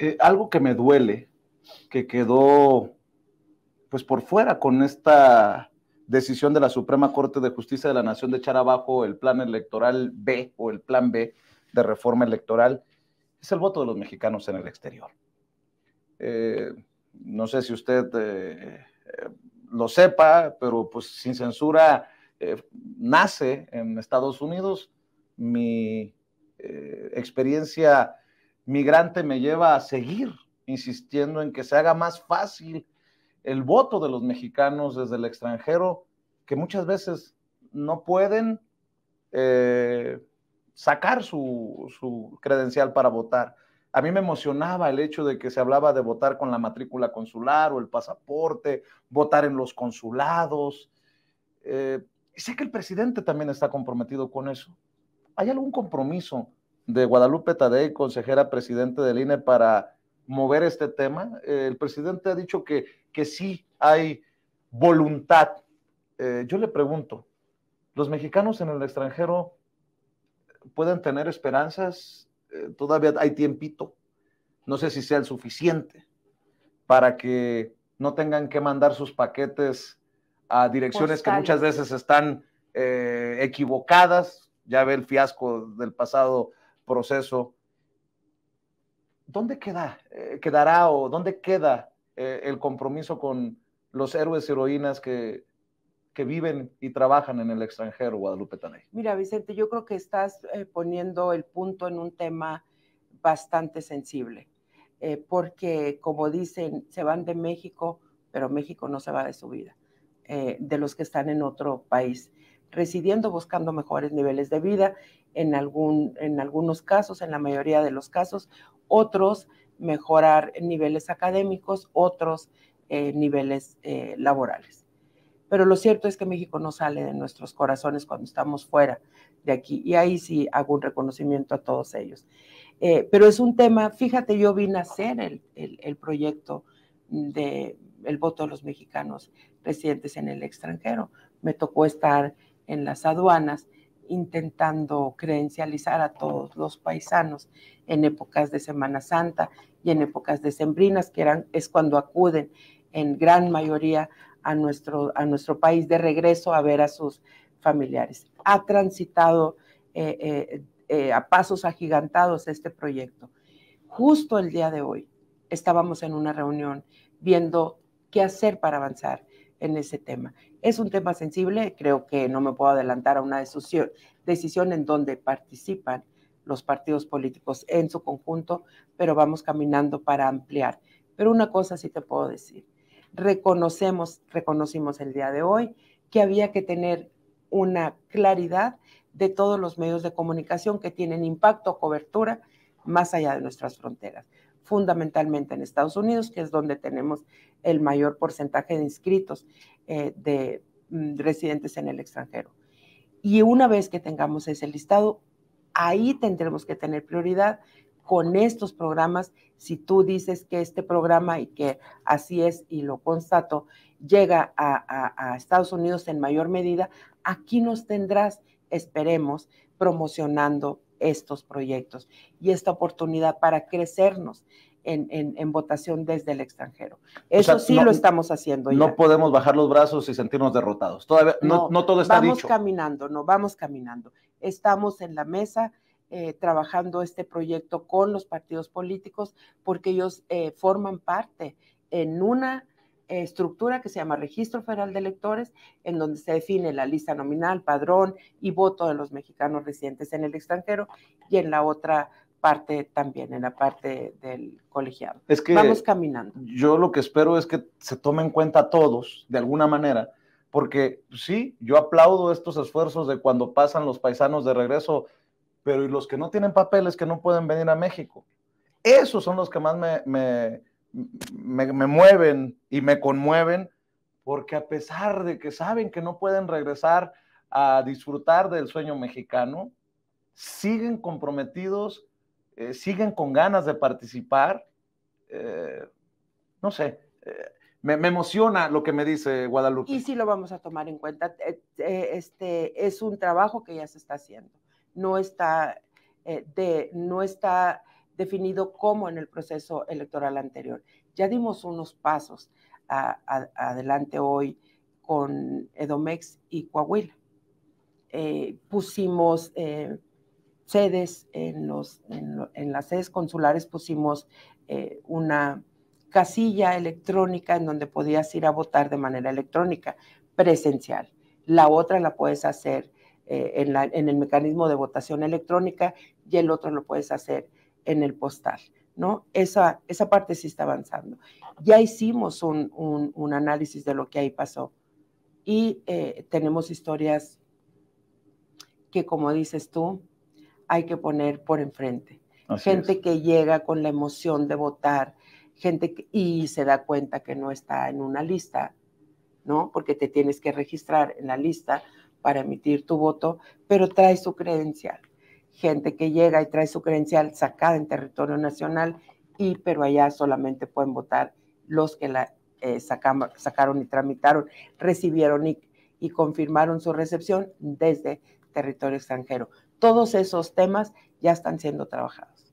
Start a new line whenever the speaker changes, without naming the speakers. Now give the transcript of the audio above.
Eh, algo que me duele, que quedó pues por fuera con esta decisión de la Suprema Corte de Justicia de la Nación de echar abajo el plan electoral B o el plan B de reforma electoral, es el voto de los mexicanos en el exterior. Eh, no sé si usted eh, lo sepa, pero pues sin censura nace en Estados Unidos mi experiencia migrante me lleva a seguir insistiendo en que se haga más fácil el voto de los mexicanos desde el extranjero, que muchas veces no pueden eh, sacar su, credencial para votar. A mí me emocionaba el hecho de que se hablaba de votar con la matrícula consular o el pasaporte, votar en los consulados. Eh, sé que el presidente también está comprometido con eso. ¿Hay algún compromiso de Guadalupe Tadei, consejera presidente del INE, para mover este tema. el presidente ha dicho que, que sí hay voluntad. Eh, yo le pregunto, ¿los mexicanos en el extranjero pueden tener esperanzas? Eh, todavía hay tiempito. No sé si sea el suficiente para que no tengan que mandar sus paquetes a direcciones que muchas veces están eh, equivocadas. Ya ve el fiasco del pasado proceso, ¿dónde queda, eh, quedará o dónde queda eh, el compromiso con los héroes y heroínas que, que viven y trabajan en el extranjero, Guadalupe Taney?
Mira, Vicente, yo creo que estás eh, poniendo el punto en un tema bastante sensible, porque como dicen, se van de México, pero México no se va de su vida, de los que están en otro país residiendo, buscando mejores niveles de vida en, algún, en algunos casos, en la mayoría de los casos, otros mejorar niveles académicos, otros eh, niveles eh, laborales. Pero lo cierto es que México no sale de nuestros corazones cuando estamos fuera de aquí. Y ahí sí hago un reconocimiento a todos ellos. Eh, pero es un tema, fíjate, yo vine a hacer el, proyecto del el voto de los mexicanos residentes en el extranjero. Me tocó estar en las aduanas intentando credencializar a todos los paisanos en épocas de Semana Santa y en épocas de Sembrinas que eran, es cuando acuden en gran mayoría a nuestro, a nuestro país de regreso a ver a sus familiares. Ha transitado eh, eh, eh, a pasos agigantados este proyecto. Justo el día de hoy estábamos en una reunión viendo qué hacer para avanzar en ese tema. Es un tema sensible, creo que no me puedo adelantar a una decisión en donde participan los partidos políticos en su conjunto, pero vamos caminando para ampliar. Pero una cosa sí te puedo decir, reconocemos, reconocimos el día de hoy que había que tener una claridad de todos los medios de comunicación que tienen impacto, o cobertura, más allá de nuestras fronteras fundamentalmente en Estados Unidos, que es donde tenemos el mayor porcentaje de inscritos eh, de mm, residentes en el extranjero. Y una vez que tengamos ese listado, ahí tendremos que tener prioridad con estos programas. Si tú dices que este programa, y que así es, y lo constato, llega a Estados Unidos en mayor medida, aquí nos tendrás, esperemos, promocionando estos proyectos y esta oportunidad para crecernos. En, votación desde el extranjero. Eso sí lo estamos haciendo. No
podemos bajar los brazos y sentirnos derrotados. no, todo está dicho. Vamos
caminando, no, vamos caminando. Estamos en la mesa, eh, trabajando este proyecto con los partidos políticos porque ellos eh, forman parte en una estructura que se llama Registro Federal de Electores, en donde se define la lista nominal, padrón y voto de los mexicanos residentes en el extranjero y en la otra parte también, en la parte del colegiado. Vamos caminando.
Yo lo que espero es que se tome en cuenta todos, de alguna manera, porque sí, yo aplaudo estos esfuerzos de cuando pasan los paisanos de regreso, pero ¿y los que no tienen papeles que no pueden venir a México? Esos son los que más me me, mueven y me conmueven porque a pesar de que saben que no pueden regresar a disfrutar del sueño mexicano, siguen comprometidos, eh, siguen con ganas de participar. Eh, no sé, eh, me, emociona lo que me dice Guadalupe. Y
sí lo vamos a tomar en cuenta. Este es un trabajo que ya se está haciendo. No está de, no está definido como en el proceso electoral anterior. Ya dimos unos pasos adelante hoy con Edomex y Coahuila. Eh, pusimos eh, sedes en, las sedes consulares, pusimos eh, una casilla electrónica en donde podías ir a votar de manera electrónica, presencial. La otra la puedes hacer en, en el mecanismo de votación electrónica y el otro lo puedes hacer en el postal, ¿no? Esa, esa parte sí está avanzando. Ya hicimos un, análisis de lo que ahí pasó y eh, tenemos historias que, como dices tú, hay que poner por enfrente. gente que llega con la emoción de votar, gente que, y se da cuenta que no está en una lista, ¿no? Porque te tienes que registrar en la lista para emitir tu voto, pero trae su credencial gente que llega y trae su credencial sacada en territorio nacional, y pero allá solamente pueden votar los que la eh, sacaron y tramitaron, recibieron y confirmaron su recepción desde territorio extranjero. Todos esos temas ya están siendo trabajados.